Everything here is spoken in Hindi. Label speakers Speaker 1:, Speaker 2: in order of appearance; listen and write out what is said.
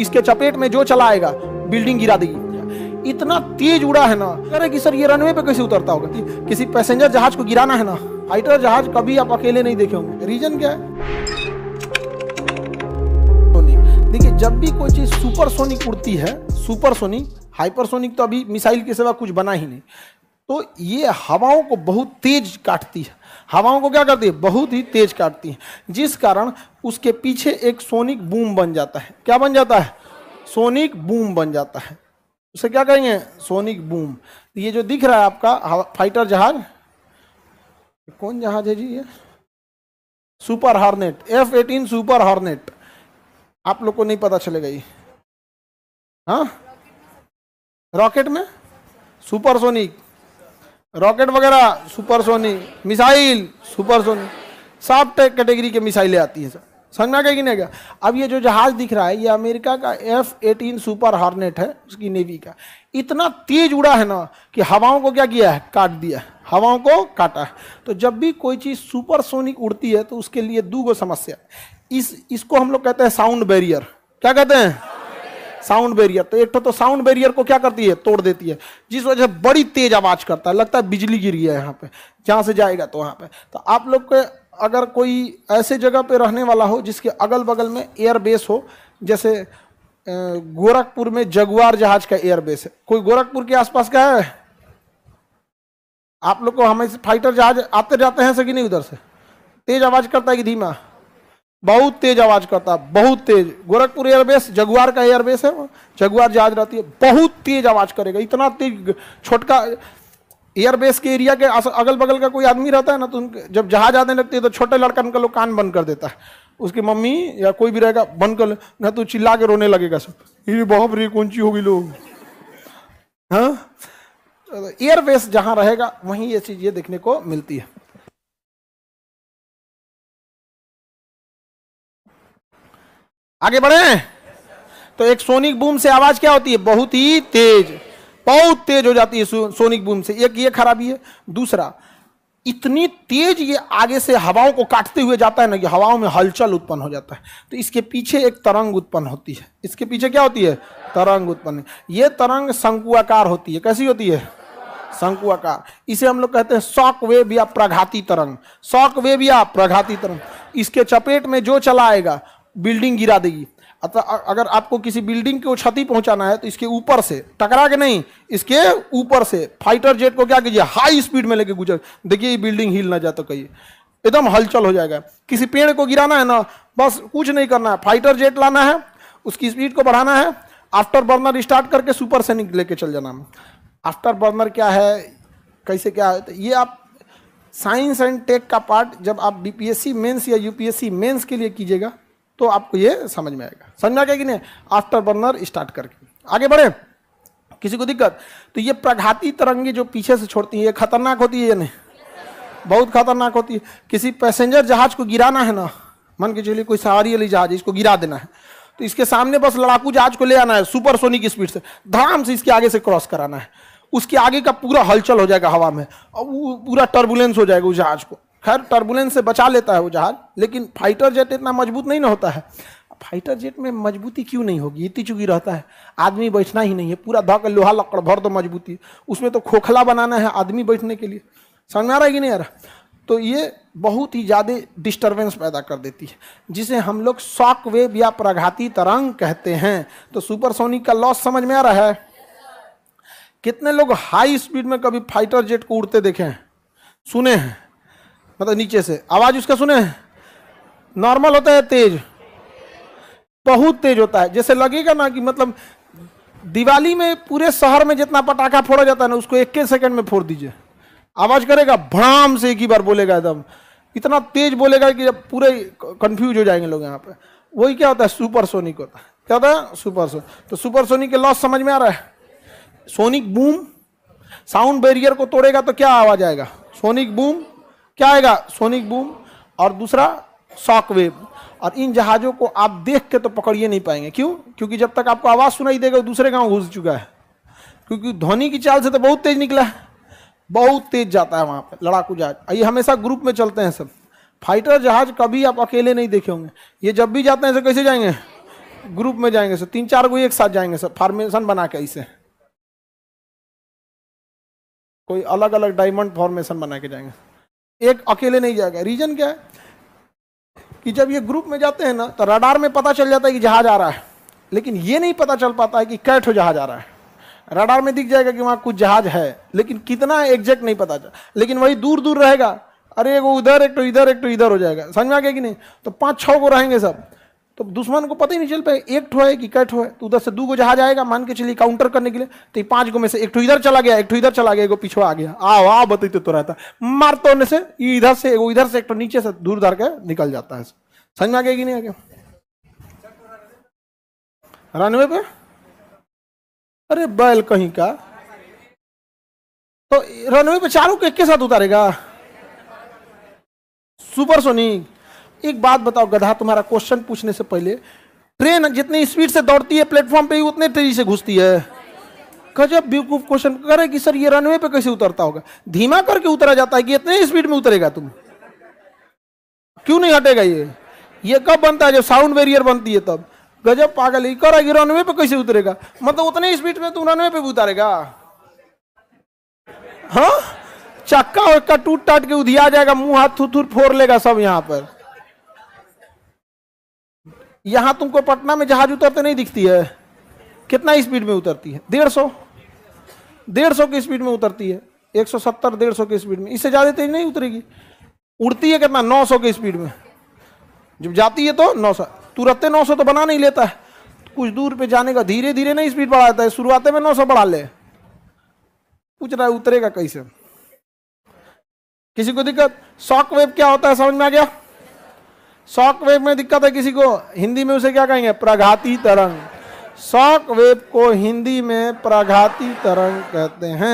Speaker 1: इसके चपेट में जो चला आएगा बिल्डिंग गिरा देगी इतना तेज उड़ा है ना कह रहे कि सर ये रनवे पे कैसे उतरता होगा किसी पैसेंजर जहाज को गिराना है ना फाइटर जहाज कभी आप अकेले नहीं देखे होंगे रीजन क्या है देखिए जब भी कोई चीज़ सुपरसोनिक उड़ती है सुपरसोनिक हाइपरसोनिक तो अभी मिसाइल के सिवा कुछ बना ही नहीं तो ये हवाओं को बहुत तेज काटती है हवाओं को क्या करती है बहुत ही तेज काटती है जिस कारण उसके पीछे एक सोनिक बूम बन जाता है क्या बन जाता है सोनिक बूम बन जाता है उसे क्या कहेंगे सोनिक बूम तो ये जो दिख रहा है आपका फाइटर जहाज कौन जहाज है जी ये super hornet F eighteen super hornet आप लोग को नहीं पता चलेगा ये हाँ रॉकेट में सुपर सोनिक रॉकेट वगैरह सुपरसोनिक मिसाइल सुपरसोनिक सब कैटेगरी के मिसाइलें आती हैं सर समझना क्या कि नहीं क्या अब ये जो जहाज दिख रहा है ये अमेरिका का एफ एटीन सुपर हॉर्नेट है उसकी नेवी का इतना तेज उड़ा है ना कि हवाओं को क्या किया है काट दिया है हवाओं को काटा है तो जब भी कोई चीज़ सुपरसोनिक उड़ती है तो उसके लिए दो गो समस्या इस इसको हम लोग कहते हैं साउंड बैरियर क्या कहते हैं साउंड बैरियर तो एक तो, तो साउंड बैरियर को क्या करती है तोड़ देती है जिस वजह से बड़ी तेज आवाज करता है लगता है बिजली गिर गया यहाँ पे जहाँ से जाएगा तो वहाँ पे तो आप लोग के अगर कोई ऐसे जगह पे रहने वाला हो जिसके अगल बगल में एयरबेस हो जैसे गोरखपुर में जगुआर जहाज का एयरबेस है कोई गोरखपुर के आसपास का है आप लोग को हमें फाइटर जहाज आते जाते हैं से नहीं उधर से तेज आवाज करता है कि धीमा बहुत तेज आवाज करता है बहुत तेज गोरखपुर एयरबेस जगुआर का एयरबेस है जगुआर जहाज रहती है बहुत तेज आवाज करेगा इतना तेज छोटका एयरबेस के एरिया के अगल बगल का कोई आदमी रहता है ना तो जब जहाज आने लगती है तो छोटे लड़का उनका लोग कान बंद कर देता है उसकी मम्मी या कोई भी रहेगा बंद कर ना तो चिल्ला के रोने लगेगा सब ये बहुत रे कौन होगी लोग हाँ तो एयरबेस जहाँ रहेगा वहीं ये चीज़ ये देखने को मिलती है आगे बढ़े तो एक सोनिक बूम से आवाज क्या होती है बहुत ही तेज बहुत तेज हो जाती है सोनिक बूम से एक ये खराबी है दूसरा इतनी तेज ये आगे से हवाओं को काटते हुए जाता है ना कि हवाओं में हलचल उत्पन्न हो जाता है तो इसके पीछे एक तरंग उत्पन्न होती है इसके पीछे क्या होती है तरंग उत्पन्न ये तरंग शंकुआकार होती है कैसी होती है शंकुआकार इसे हम लोग कहते हैं शॉक वेव या प्रघाती तरंग शॉक वेव या प्रघाती तरंग इसके चपेट में जो चला आएगा बिल्डिंग गिरा देगी अतः अगर आपको किसी बिल्डिंग को क्षति पहुंचाना है तो इसके ऊपर से टकरा के नहीं इसके ऊपर से फाइटर जेट को क्या कीजिए हाई स्पीड में लेके गुजर देखिए ये बिल्डिंग हिल ना जाए तो कहिए एकदम हलचल हो जाएगा किसी पेड़ को गिराना है ना बस कुछ नहीं करना है फाइटर जेट लाना है उसकी स्पीड को बढ़ाना है आफ्टर बर्नर स्टार्ट करके सुपर सैनिक लेके चल जाना आफ्टर बर्नर क्या है कैसे क्या है तो ये आप साइंस एंड टेक का पार्ट जब आप बीपीएससी मेंस या यूपीएससी मेंस के लिए कीजिएगा तो आपको ये समझ में आएगा समझ में आ गया कि नहीं आफ्टर बर्नर स्टार्ट करके आगे बढ़े किसी को दिक्कत तो ये प्रघाती तरंगे जो पीछे से छोड़ती है ये खतरनाक होती है या नहीं बहुत खतरनाक होती है किसी पैसेंजर जहाज को गिराना है ना मन के चलिए कोई सवारी वाली जहाज इसको गिरा देना है तो इसके सामने बस लड़ाकू जहाज को ले आना है सुपरसोनिक स्पीड से धाम से इसके आगे से क्रॉस कराना है उसके आगे का पूरा हलचल हो जाएगा हवा में और पूरा टर्बुलेंस हो जाएगा उस जहाज को खैर टर्बुलेंस से बचा लेता है वो जहाज लेकिन फाइटर जेट इतना मजबूत नहीं ना होता है फाइटर जेट में मजबूती क्यों नहीं होगी इतनी चुकी रहता है आदमी बैठना ही नहीं है पूरा धक लोहा लकड़ भर दो मजबूती उसमें तो खोखला बनाना है आदमी बैठने के लिए समझ आ रहा है कि नहीं आ रहा तो ये बहुत ही ज़्यादा डिस्टरबेंस पैदा कर देती है जिसे हम लोग शॉक वेव या प्रघाती तरंग कहते हैं तो सुपरसोनिक का लॉस समझ में आ रहा है कितने लोग हाई स्पीड में कभी फाइटर जेट को उड़ते देखे हैं सुने हैं मतलब नीचे से आवाज उसका सुने नॉर्मल होता है तेज बहुत तेज होता है जैसे लगेगा ना कि मतलब दिवाली में पूरे शहर में जितना पटाखा फोड़ा जाता है ना उसको एक सेकंड में फोड़ दीजिए आवाज करेगा भड़ाम से एक ही बार बोलेगा एकदम इतना तेज बोलेगा कि जब पूरे कंफ्यूज हो जाएंगे लोग यहाँ पे वही क्या होता है सुपर सोनिक होता है क्या होता है सुपर सोनिक तो सुपर सोनिक के लॉस समझ में आ रहा है सोनिक बूम साउंड बैरियर को तोड़ेगा तो क्या आवाज आएगा सोनिक बूम क्या आएगा सोनिक बूम और दूसरा शॉक वेव और इन जहाज़ों को आप देख के तो पकड़िए नहीं पाएंगे क्यों क्योंकि जब तक आपको आवाज़ सुनाई देगा वो दूसरे गांव घुस चुका है क्योंकि ध्वनि की चाल से तो बहुत तेज़ निकला है बहुत तेज़ जाता है वहाँ पर लड़ाकू जहाज ये हमेशा ग्रुप में चलते हैं सब फाइटर जहाज कभी आप अकेले नहीं देखे होंगे ये जब भी जाते हैं सर कैसे जाएंगे ग्रुप में जाएंगे सर तीन चार को एक साथ जाएंगे सर फार्मेशन बना के इसे कोई अलग अलग डायमंड फॉर्मेशन बना के जाएंगे एक अकेले नहीं जाएगा रीजन क्या है कि जब ये ग्रुप में जाते हैं ना तो रडार में पता चल जाता है कि जहाज आ रहा है लेकिन ये नहीं पता चल पाता है कि कैठो जहाज आ रहा है रडार में दिख जाएगा कि वहां कुछ जहाज है लेकिन कितना एग्जैक्ट नहीं पता चल लेकिन वही दूर दूर रहेगा अरे वो उधर एक तो इधर एक तो इधर हो जाएगा समझ में आ गया कि नहीं तो पांच छह को रहेंगे सब तो दुश्मन को पता ही नहीं चल पाए एक ठो है कि कट है तो उधर से दो गो जहाज आएगा मान के चलिए काउंटर करने के लिए तो पांच गो में से एक ठो इधर चला गया एक ठो इधर चला गया एगो पीछे आ गया आओ आओ बताते तो रहता मार तो से इधर से एगो इधर से एक ठो नीचे से दूर धार के निकल जाता है समझ में आ गया कि नहीं आ गया रनवे पे अरे बैल कहीं का तो रनवे पे चारों को एक के साथ उतारेगा सुपरसोनिक एक बात बताओ गधा तुम्हारा क्वेश्चन पूछने से पहले ट्रेन जितनी स्पीड से दौड़ती है प्लेटफॉर्म पे उतने तेजी से घुसती है कजब बेवकूफ क्वेश्चन करे कि सर ये रनवे पे कैसे उतरता होगा धीमा करके उतरा जाता है कि इतने स्पीड में उतरेगा तुम क्यों नहीं हटेगा ये ये कब बनता है जब साउंड बैरियर बनती है तब गजब पागल ही करा रनवे पे कैसे उतरेगा मतलब उतने स्पीड में तुम रनवे पे भी उतारेगा हाँ चक्का उक्का टूट टाट के उधिया जाएगा मुंह हाथ थूथूर फोड़ लेगा सब यहाँ पर यहां तुमको पटना में जहाज उतरते नहीं दिखती है कितना स्पीड में उतरती है डेढ़ सौ डेढ़ सौ की स्पीड में उतरती है एक सौ सत्तर डेढ़ सौ की स्पीड में इससे ज़्यादा तेज नहीं उतरेगी उड़ती है कितना नौ सौ की स्पीड में जब जाती है तो नौ सौ तुरंत नौ सौ तो बना नहीं लेता है कुछ दूर पे जाने का धीरे धीरे नहीं स्पीड बढ़ाता है शुरुआत में नौ सौ बढ़ा ले पूछ रहा है उतरेगा कैसे किसी को दिक्कत शॉक वेव क्या होता है समझ में आ गया शॉक वेव में दिक्कत है किसी को हिंदी में उसे क्या कहेंगे प्रघाती तरंग शॉक वेव को हिंदी में प्रघाती तरंग कहते हैं